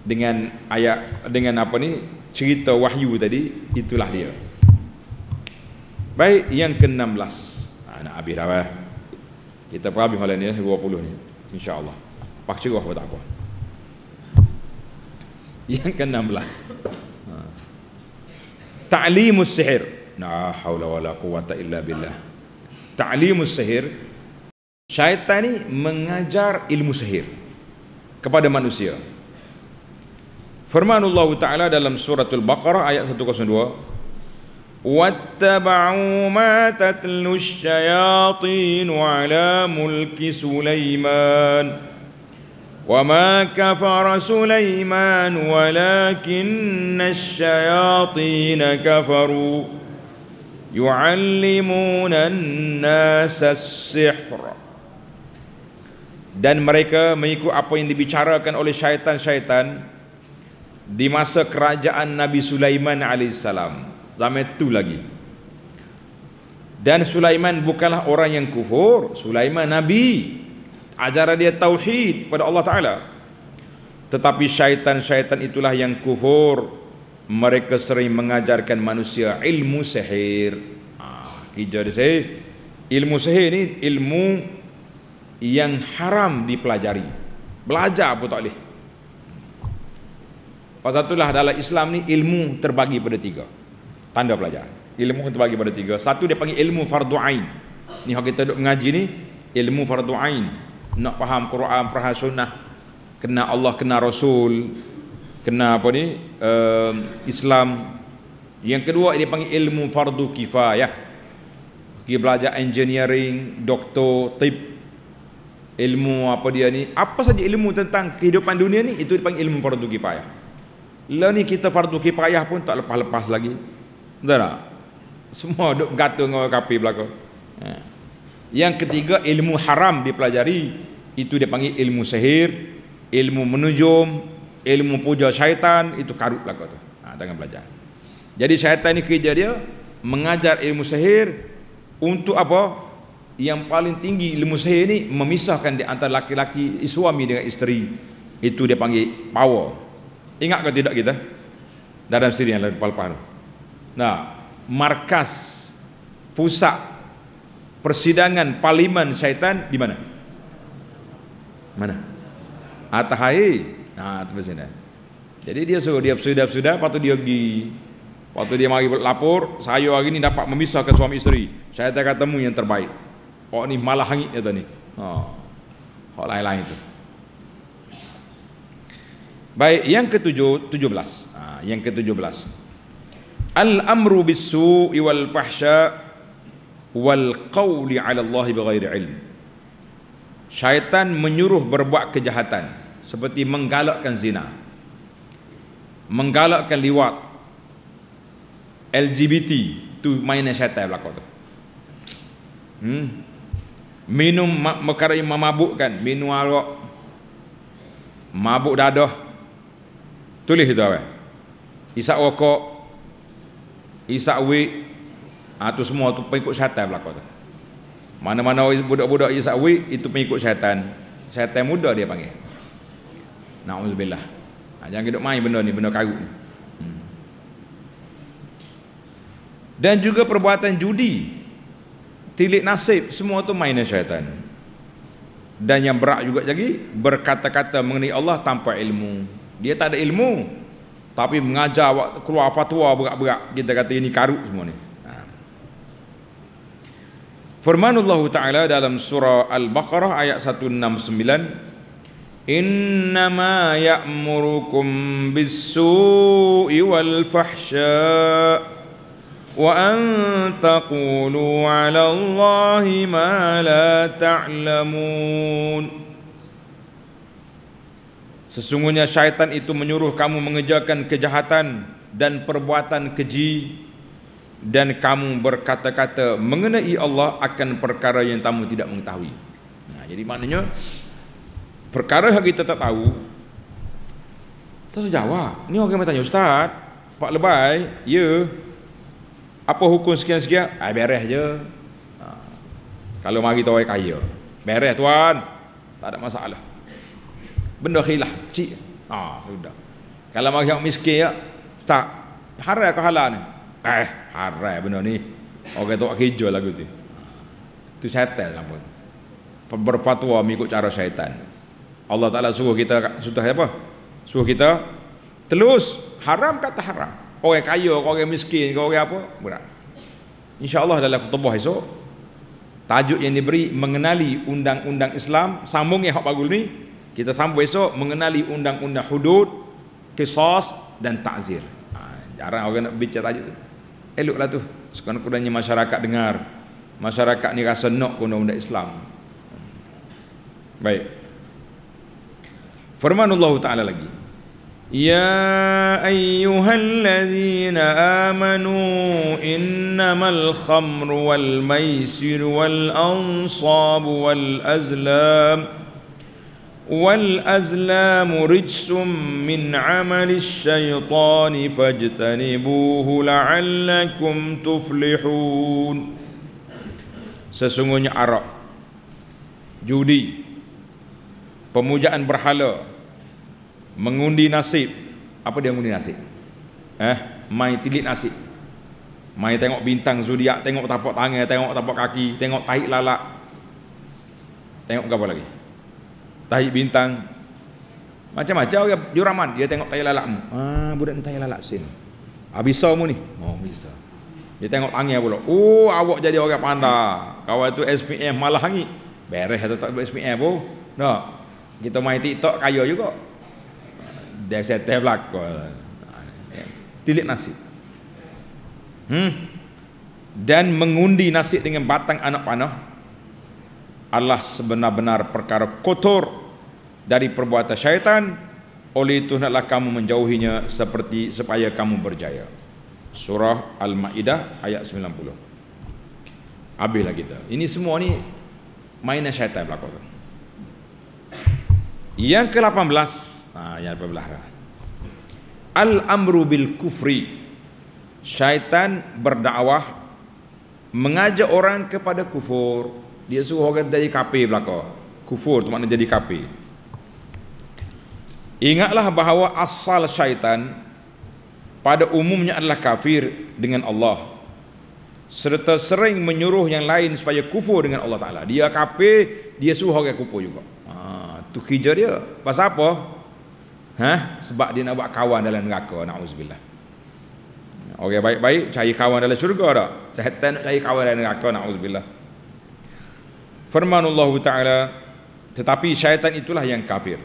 dengan ayat dengan apa ni cerita wahyu tadi itulah dia baik yang ke-16 anak ha, Abi Rawah kita pun habis malam ni lah 20 ni InsyaAllah Pak cerah pun tak apa Yang ke enam belas. Ha. Ta'limus sihir Nah, haula wala quwata illa billah Ta'limus sihir Syaitan ni mengajar ilmu sihir Kepada manusia Firman Allah Ta'ala dalam surah Al-Baqarah ayat 102 واتبعوا ما تتلو الشياطين على ملك سليمان وما كفر سليمان ولكن الشياطين كفروا يعلمون الناس السحر dan mereka mengikut apa yang dibicarakan oleh syaitan-syaitan di masa kerajaan Nabi Sulaiman alaihissalam zaman tu lagi dan Sulaiman bukanlah orang yang kufur Sulaiman Nabi ajaran dia tauhid pada Allah Ta'ala tetapi syaitan-syaitan itulah yang kufur mereka sering mengajarkan manusia ilmu sihir kita ha, dia say. ilmu sihir ni ilmu yang haram dipelajari belajar pun tak boleh pasal itulah dalam Islam ni ilmu terbagi pada tiga tanda pelajar ilmu kita bagi pada tiga satu dia panggil ilmu fardu ain ni hak kita duk mengaji ni ilmu fardu ain nak faham Quran faham sunnah kena Allah kena Rasul kena apa ni uh, Islam yang kedua dia panggil ilmu fardu kifayah dia belajar engineering doktor tip ilmu apa dia ni apa saja ilmu tentang kehidupan dunia ni itu dipanggil ilmu fardu kifayah Lepas ni kita fardu kifayah pun tak lepas-lepas lagi Betul tak? Semua duduk gantung orang kapi belakang. Ha. Yang ketiga ilmu haram dipelajari itu dia panggil ilmu sihir, ilmu menujum, ilmu puja syaitan itu karut belakang tu. Ha, tangan belajar. Jadi syaitan ini kerja dia mengajar ilmu sihir untuk apa? Yang paling tinggi ilmu sihir ini memisahkan di antara laki-laki suami dengan isteri. Itu dia panggil power. Ingat ke tidak kita? Dalam siri yang lepas-lepas Nah, markas pusat persidangan parlimen syaitan di mana? Mana? Atahai. Nah, tempat sini. Jadi dia suruh dia sudah sudah waktu dia pergi waktu dia mari lapor, saya hari ini dapat memisahkan suami isteri. Saya tak ketemu yang terbaik. Oh ni malah hangit dia tadi. Ha. Oh. Hak lain-lain tu. Baik, yang ke-17, ha, yang ke-17. Al-amru bisu'i wal fahsya wal qawli 'ala Allah bighairi ilm. Syaitan menyuruh berbuat kejahatan seperti menggalakkan zina. Menggalakkan liwat. LGBT tu mainan syaitan belaka tu. Hmm. Minum perkara yang memabukkan, minum arak. Mabuk dadah. Tulis itu awal. Isak rokok, isak wik ha, semua itu pengikut syaitan belaka tu mana-mana budak-budak isak wik itu pengikut syaitan syaitan muda dia panggil na'udzubillah ha, ah, jangan kita main benda ni benda karut ni hmm. dan juga perbuatan judi tilik nasib semua itu mainan syaitan dan yang berak juga lagi berkata-kata mengenai Allah tanpa ilmu dia tak ada ilmu tapi mengajar keluar fatwa berat-berat kita kata ini karut semua ni ha. firman Allah Ta'ala dalam surah Al-Baqarah ayat 169 innama ya'murukum bisu'i wal fahsya' وأن تقولوا على الله ما لا تعلمون Sesungguhnya syaitan itu menyuruh kamu mengejarkan kejahatan dan perbuatan keji dan kamu berkata-kata mengenai Allah akan perkara yang kamu tidak mengetahui. Nah, jadi maknanya perkara yang kita tak tahu terus jawab. Ni orang yang bertanya "Ustaz, Pak Lebay, ya apa hukum sekian-sekian? Ah, beres je. Ha. Kalau mari tu kaya. Beres tuan. Tak ada masalah benda khilah cik ha sudah kalau mau yang miskin ya tak haram ke halal ni eh haram benda ni orang tu kerja lagu tu tu setel lah berfatwa mengikut cara syaitan Allah Ta'ala suruh kita sudah apa suruh kita telus haram kata haram orang kaya orang miskin orang apa berat insyaAllah dalam kutubah esok tajuk yang diberi mengenali undang-undang Islam sambung yang hak bagul ni kita sambung esok mengenali undang-undang hudud kisos dan takzir. ha, jarang orang nak bincang tajuk tu eloklah tu sekurang-kurangnya masyarakat dengar masyarakat ni rasa nak guna undang Islam baik firman Allah Ta'ala lagi Ya ayyuhallazina amanu innamal khamru wal maisir wal ansabu wal azlam والأزلام رجس من عمل الشيطان فاجتنبوه لعلكم تفلحون Sesungguhnya Arab Judi Pemujaan berhala Mengundi nasib Apa dia mengundi nasib? Eh, main tilik nasib Main tengok bintang zodiak, Tengok tapak tangan, tengok tapak kaki Tengok tahik lalak Tengok apa lagi? tahi bintang macam-macam orang juraman dia tengok tahi lalak ah budak ni tahi lalak sini. habis ah, mu ni oh bisa dia tengok angin pula oh awak jadi orang pandai kawan tu SPM malah angin beres atau tak buat SPM pun no. kita main TikTok kaya juga dia setel belako tilik nasi. hmm dan mengundi nasib dengan batang anak panah Allah sebenar-benar perkara kotor dari perbuatan syaitan oleh itu hendaklah kamu menjauhinya seperti supaya kamu berjaya surah al-maidah ayat 90 habislah kita ini semua ni mainan syaitan berlaku tu yang ke-18 nah ha, yang ke-18 al-amru bil kufri syaitan berdakwah mengajak orang kepada kufur dia suruh orang jadi kafir belaka kufur tu makna jadi kafir Ingatlah bahawa asal syaitan pada umumnya adalah kafir dengan Allah serta sering menyuruh yang lain supaya kufur dengan Allah Taala. Dia kafir, dia suruh orang kufur juga. Ha, tu hijau dia. Pasal apa? Ha? Sebab dia nak buat kawan dalam neraka, naudzubillah. Okay, baik-baik cari kawan dalam syurga tak? Syaitan nak cari kawan dalam neraka, naudzubillah. Firman Allah Taala, tetapi syaitan itulah yang kafir.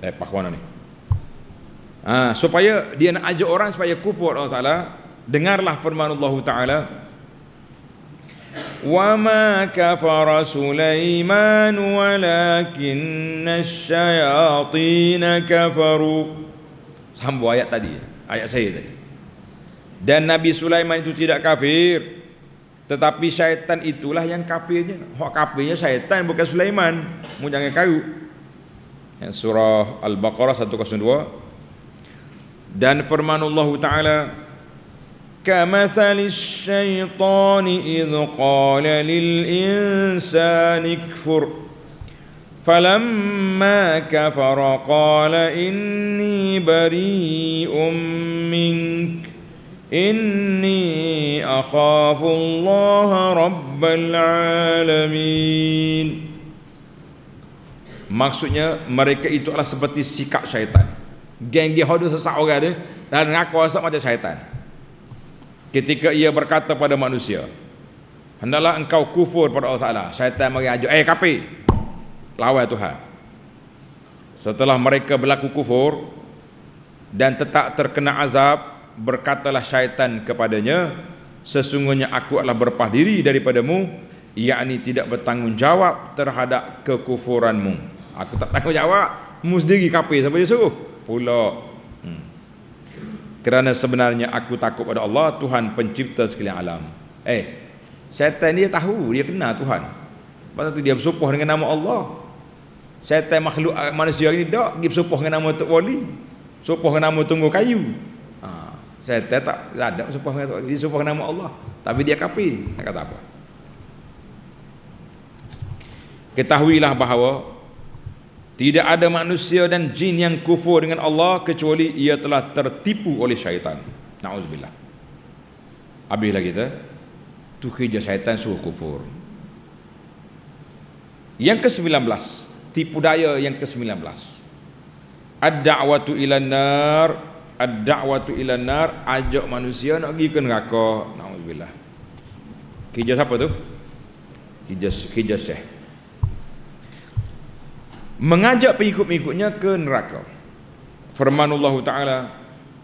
Eh, pahwana ni. Ha, supaya dia nak ajak orang supaya kufur Allah Ta'ala. Dengarlah firman Allah Ta'ala. وَمَا كَفَرَ Sulaiman, وَلَكِنَّ الشَّيَاطِينَ كَفَرُوا Sambu ayat tadi. Ayat saya tadi. Dan Nabi Sulaiman itu tidak kafir. Tetapi syaitan itulah yang kafirnya. Hak kafirnya syaitan bukan Sulaiman. Mu kayu. Kayu. surah Al-Baqarah 102 dan firman Allah Taala كمثل الشيطان إذ قال للإنسان اكفر فلما كفر قال إني بريء منك إني أخاف الله رب العالمين Maksudnya mereka itu adalah seperti sikap syaitan. Geng-geng hodoh sesak orang dia dan ngaku asap macam syaitan. Ketika ia berkata pada manusia, hendaklah engkau kufur pada Allah Taala. Syaitan mari ajak, eh kapi. Lawan Tuhan. Setelah mereka berlaku kufur dan tetap terkena azab, berkatalah syaitan kepadanya, sesungguhnya aku adalah berpah diri daripadamu, yakni tidak bertanggungjawab terhadap kekufuranmu. Aku tak tahu jawab Mu sendiri kapi Siapa dia suruh Pula hmm. Kerana sebenarnya aku takut pada Allah Tuhan pencipta sekalian alam Eh Syaitan dia tahu Dia kena Tuhan Lepas tu dia bersumpah dengan nama Allah Syaitan makhluk eh, manusia ini Tak pergi bersumpah dengan nama Tok Wali Sumpah dengan nama Tunggu Kayu ha. Syaitan tak, tak ada bersumpah dengan Tok Wali Dia dengan nama Allah Tapi dia kapi Nak kata apa Ketahuilah bahawa tidak ada manusia dan jin yang kufur dengan Allah kecuali ia telah tertipu oleh syaitan. Nauzubillah. Habislah lagi Tu kerja syaitan suruh kufur. Yang ke-19, tipu daya yang ke-19. Ad-da'watu ila nar, ad-da'watu ila nar, ajak manusia nak pergi ke neraka. Nauzubillah. Kerja siapa tu? Kerja kerja syaitan mengajak pengikut-pengikutnya ke neraka. Firman Allah Taala,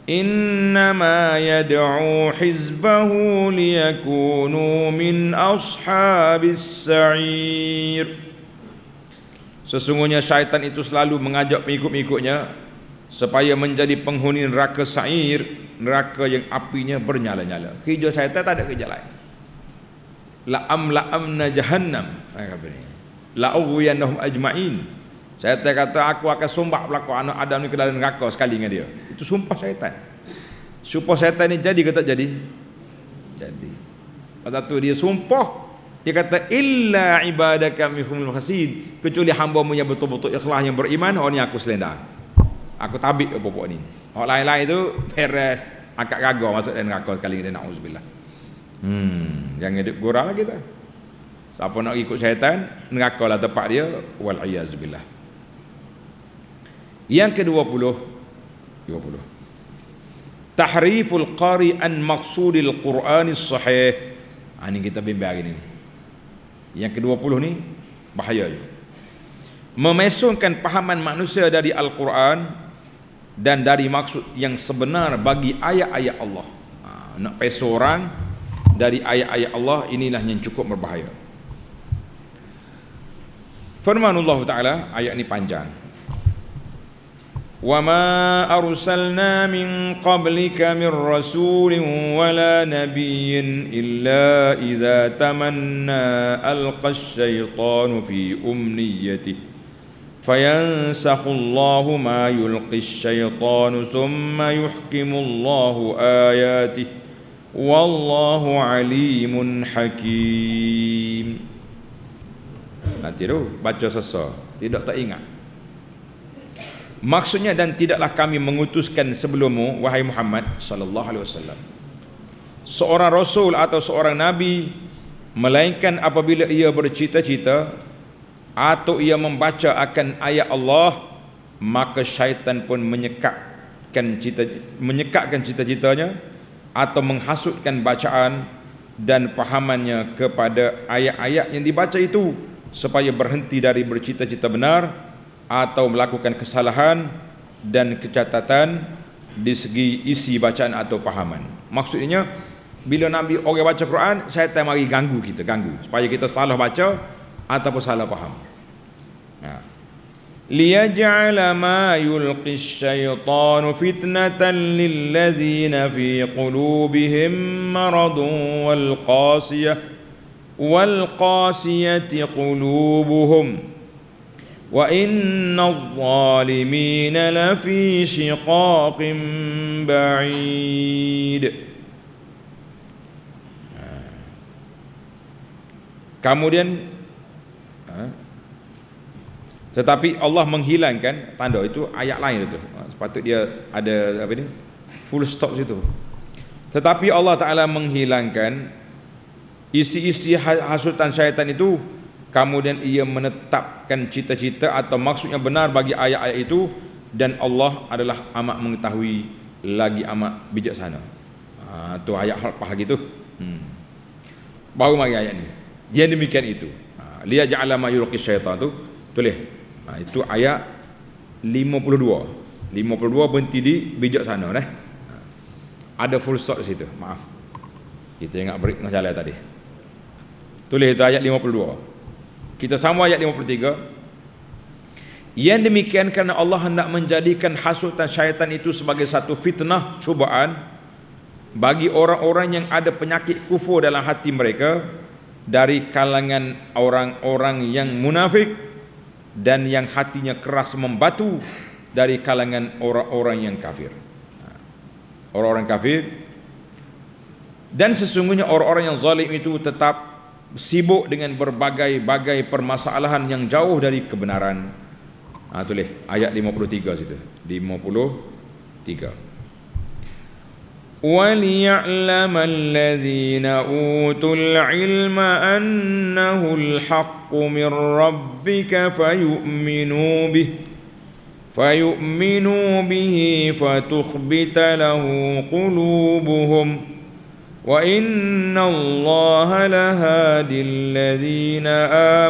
"Innama yad'u hizbahu liyakunu min ashabis sa'ir." Sesungguhnya syaitan itu selalu mengajak pengikut-pengikutnya supaya menjadi penghuni neraka sa'ir, neraka yang apinya bernyala-nyala. Kerja syaitan tak ada kerja lain. La'am la'amna jahannam. Ayat La'ughwiyannahum ajma'in. Syaitan kata aku akan sumbak berlaku anak Adam ni ke dalam neraka sekali dengan dia. Itu sumpah syaitan. Sumpah syaitan ni jadi ke tak jadi? Jadi. Pasal tu dia sumpah. Dia kata illa ibadaka mihumul khasid. Kecuali hamba mu yang betul-betul ikhlas yang beriman. Orang oh, ni aku selenda. Aku tabik ke pokok ni. Orang oh, lain-lain tu beres. Akak gagal masuk dalam neraka sekali dengan dia. Hmm. Jangan hidup gurau lagi tak? Siapa nak ikut syaitan, neraka lah tempat dia. Wal'iyazubillah. Yang ke-20 20 Tahriful qari an maqsudil Qur'an sahih. Ah ini kita bimbang hari ini. Yang ke-20 ni bahaya ni. Memesungkan pahaman manusia dari Al-Quran dan dari maksud yang sebenar bagi ayat-ayat Allah. Ha, nak pesu orang dari ayat-ayat Allah inilah yang cukup berbahaya. Firman Allah Taala ayat ini panjang. وما أرسلنا من قبلك من رسول ولا نبي إلا إذا تمنى ألقى الشيطان في أمنيته فينسخ الله ما يلقي الشيطان ثم يحكم الله آياته والله عليم حكيم Nanti tu baca sesuatu. tidak ingat. Maksudnya dan tidaklah kami mengutuskan sebelummu wahai Muhammad sallallahu alaihi wasallam. Seorang rasul atau seorang nabi melainkan apabila ia bercita-cita atau ia membaca akan ayat Allah maka syaitan pun menyekatkan cita menyekatkan cita-citanya atau menghasutkan bacaan dan pahamannya kepada ayat-ayat yang dibaca itu supaya berhenti dari bercita-cita benar atau melakukan kesalahan dan kecatatan di segi isi bacaan atau pahaman. Maksudnya bila Nabi orang baca Quran, syaitan mari ganggu kita, ganggu supaya kita salah baca ataupun salah faham. Nah. Ha. Liyaj'ala ma yulqi syaitanu fitnatan lilladzina fi qulubihim maradun walqasiyah qasiyah qulubuhum. وَإِنَّ الظَّالِمِينَ لَفِي شِقَاقٍ بَعِيدٍ Kemudian tetapi Allah menghilangkan tanda itu ayat lain itu. Ah, sepatut dia ada apa ni? Full stop situ. Tetapi Allah Taala menghilangkan isi-isi ha-, hasutan syaitan itu kemudian ia menetapkan cita-cita atau maksudnya benar bagi ayat-ayat itu dan Allah adalah amat mengetahui lagi amat bijaksana. Ha, tu ayat hal lagi gitu Hmm. Baru mari ayat ni. Dia demikian itu. Ha, Liya ja'ala ma yulqi syaitan tu. Tulis. Ha, itu ayat 52. 52 berhenti di bijaksana dah. Ha. Ada full stop di situ. Maaf. Kita ingat break nak jalan tadi. Tulis itu ayat 52. Kita sama ayat 53. Yang demikian kerana Allah hendak menjadikan hasutan syaitan itu sebagai satu fitnah cubaan bagi orang-orang yang ada penyakit kufur dalam hati mereka dari kalangan orang-orang yang munafik dan yang hatinya keras membatu dari kalangan orang-orang yang kafir. Ha. Orang-orang kafir dan sesungguhnya orang-orang yang zalim itu tetap sibuk dengan berbagai-bagai permasalahan yang jauh dari kebenaran. Ha tulis ayat 53 situ. 53. Wa liya'lamal ladzina utul ilma annahu al-haqqu min rabbika fayu'minu bih fayu'minu bihi fatukhbita lahu qulubuhum. وإن الله لهادي الذين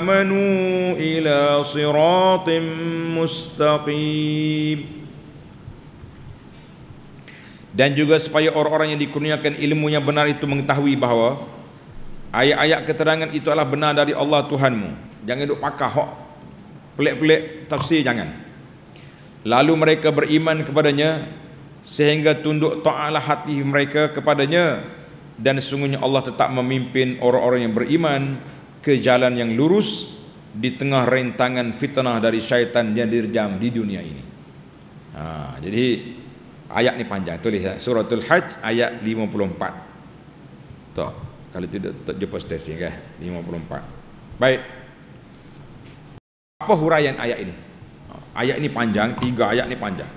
آمنوا إلى صراط مستقيم dan juga supaya orang-orang yang dikurniakan ilmu yang benar itu mengetahui bahawa ayat-ayat keterangan itu adalah benar dari Allah Tuhanmu. Jangan duk pakah hok pelik-pelik tafsir jangan. Lalu mereka beriman kepadanya sehingga tunduk taala hati mereka kepadanya dan sesungguhnya Allah tetap memimpin orang-orang yang beriman ke jalan yang lurus di tengah rentangan fitnah dari syaitan yang dirjam di dunia ini. Ha, jadi ayat ni panjang tulis ya. suratul hajj ayat 54. Tuh, kalau tidak tak jumpa stesi kan 54. Baik. Apa huraian ayat ini? Ayat ini panjang, tiga ayat ini panjang.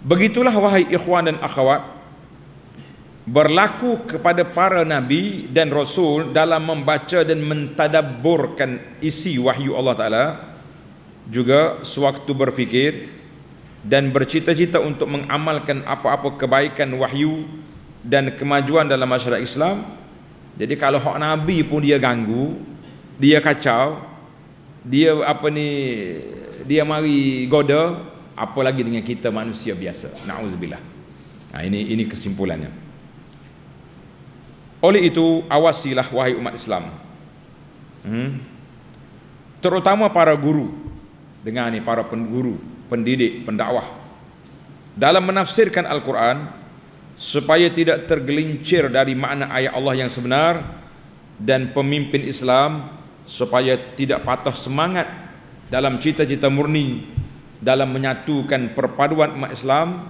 Begitulah wahai ikhwan dan akhwat, berlaku kepada para nabi dan rasul dalam membaca dan mentadabburkan isi wahyu Allah Taala juga sewaktu berfikir dan bercita-cita untuk mengamalkan apa-apa kebaikan wahyu dan kemajuan dalam masyarakat Islam jadi kalau hak nabi pun dia ganggu dia kacau dia apa ni dia mari goda apalagi dengan kita manusia biasa naudzubillah nah ini ini kesimpulannya oleh itu awasilah wahai umat Islam. Hmm. Terutama para guru dengan ini para pengguru, pendidik, pendakwah dalam menafsirkan Al-Quran supaya tidak tergelincir dari makna ayat Allah yang sebenar dan pemimpin Islam supaya tidak patah semangat dalam cita-cita murni dalam menyatukan perpaduan umat Islam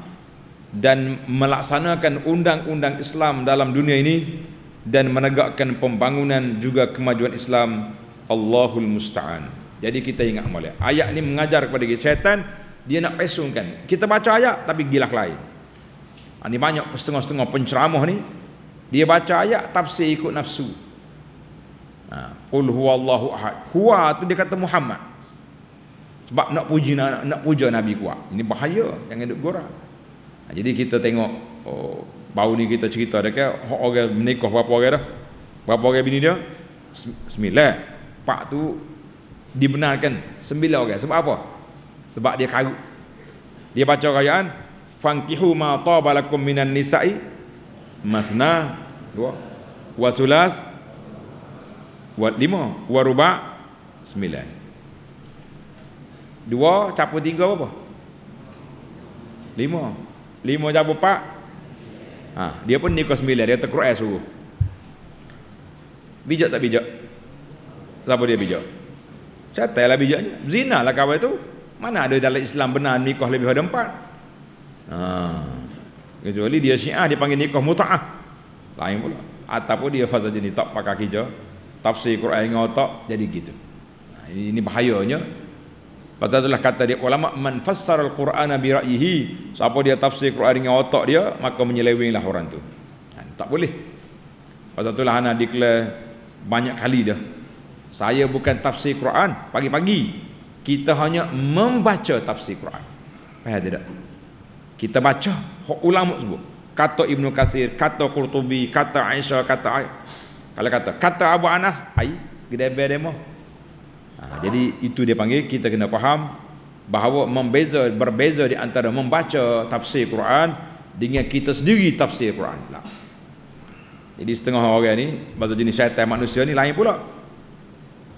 dan melaksanakan undang-undang Islam dalam dunia ini dan menegakkan pembangunan juga kemajuan Islam Allahul Musta'an jadi kita ingat mulia. ayat ini mengajar kepada kita syaitan dia nak pesungkan kita baca ayat tapi gilak lain ini ha, banyak setengah-setengah penceramah ni dia baca ayat tafsir ikut nafsu ha, Qul Allahu ahad Huwa tu dia kata Muhammad Sebab nak puji nak, nak puja Nabi kuat Ini bahaya Jangan duduk gora ha, Jadi kita tengok oh, Baru ni kita cerita dia kan orang menikah berapa orang dah? Berapa orang bini dia? Sembilan. Pak tu dibenarkan sembilan orang. Sebab apa? Sebab dia karut. Dia baca rayaan Fankihu ma tabalakum minan nisa'i masna dua wa sulas wa lima wa ruba sembilan dua capa tiga apa lima lima capa empat Ha, dia pun nikah sembilan dia kata Quran suruh. Bijak tak bijak? Siapa dia bijak? Catai lah bijaknya. Zina lah kawan tu Mana ada dalam Islam benar nikah lebih pada empat? Ha. Kecuali dia syiah, dia panggil nikah muta'ah. Lain pula. Ataupun dia fasa jenis tak pakai hijau. Tafsir Quran dengan otak, jadi gitu. Ha, ini, ini bahayanya Lepas itulah kata dia ulama man fassara al-Quran bi ra'yihi. Siapa dia tafsir Quran dengan otak dia, maka menyelewenglah orang tu. Ha, tak boleh. Lepas itulah ana declare banyak kali dah. Saya bukan tafsir Quran pagi-pagi. Kita hanya membaca tafsir Quran. Faham tidak? Kita baca ulama sebut. Kata Ibnu Katsir, kata Qurtubi, kata Aisyah, kata Kalau kata kata Abu Anas, ai gede-gede mah Ah, jadi itu dia panggil kita kena faham bahawa membeza berbeza di antara membaca tafsir Quran dengan kita sendiri tafsir Quran. Lah. Jadi setengah orang ni bahasa jenis syaitan manusia ni lain pula.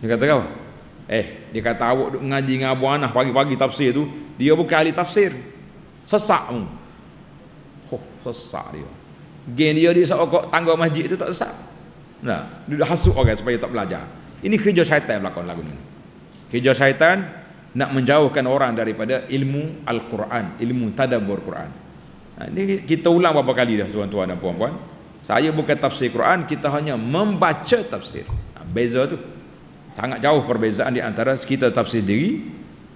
Dia kata apa? Eh, dia kata awak duk ngaji dengan Abu Anah pagi-pagi tafsir tu, dia bukan ahli tafsir. Sesak pun. Oh, sesak dia. Gen dia dia sokok tangga masjid tu tak sesak. Nah, dia dah hasut orang supaya tak belajar. Ini kerja syaitan belakang lagu ni kerja syaitan nak menjauhkan orang daripada ilmu Al-Quran, ilmu tadabur Quran. Ha, ini kita ulang berapa kali dah tuan-tuan dan puan-puan. Saya bukan tafsir Quran, kita hanya membaca tafsir. Ha, beza tu. Sangat jauh perbezaan di antara kita tafsir diri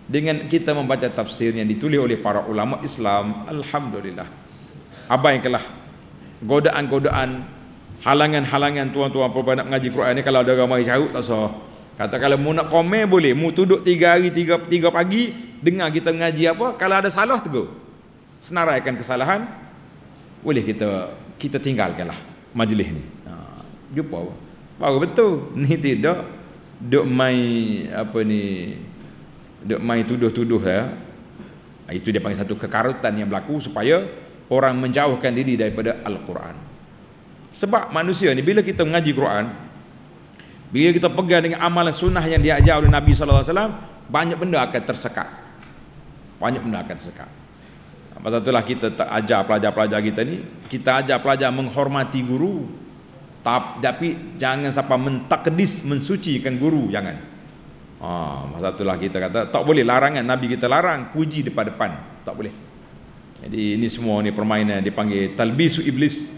dengan kita membaca tafsir yang ditulis oleh para ulama Islam. Alhamdulillah. Abaikanlah godaan-godaan halangan-halangan tuan-tuan puan-puan nak mengaji Quran ni kalau ada ramai jauh tak sah. So. Kata kalau mu nak komen boleh, mu duduk tiga hari, tiga, tiga pagi, dengar kita ngaji apa, kalau ada salah tu, Senaraikan kesalahan, boleh kita kita tinggalkanlah majlis ni. Ha, jumpa apa? Baru betul, ni tidak, duk main apa ni, duk main tuduh-tuduh ya. Itu dia panggil satu kekarutan yang berlaku supaya orang menjauhkan diri daripada Al-Quran. Sebab manusia ni bila kita mengaji Quran, bila kita pegang dengan amalan sunnah yang diajar oleh Nabi saw, banyak benda akan tersekat. Banyak benda akan tersekat. Sebab itulah kita ajar pelajar-pelajar kita ni, kita ajar pelajar menghormati guru. Tapi jangan sampai mentakdis mensucikan guru, jangan. Ah, ha, masa itulah kita kata tak boleh larangan Nabi kita larang puji depan depan, tak boleh. Jadi ini semua ni permainan dipanggil talbisu iblis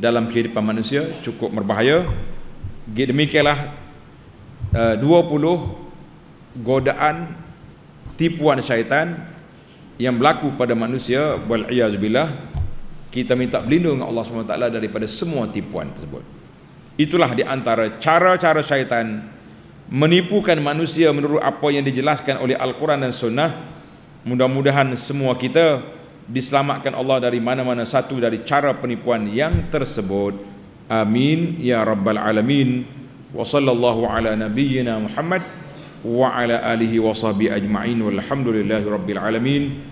dalam kehidupan manusia cukup berbahaya demikianlah uh, 20 godaan tipuan syaitan yang berlaku pada manusia wal kita minta berlindung Allah SWT daripada semua tipuan tersebut itulah di antara cara-cara syaitan menipukan manusia menurut apa yang dijelaskan oleh Al-Quran dan Sunnah mudah-mudahan semua kita diselamatkan Allah dari mana-mana satu dari cara penipuan yang tersebut Amin ya rabbal alamin. Wa sallallahu ala nabiyyina Muhammad wa ala alihi wa sahbihi ajma'in. Rabbil alamin.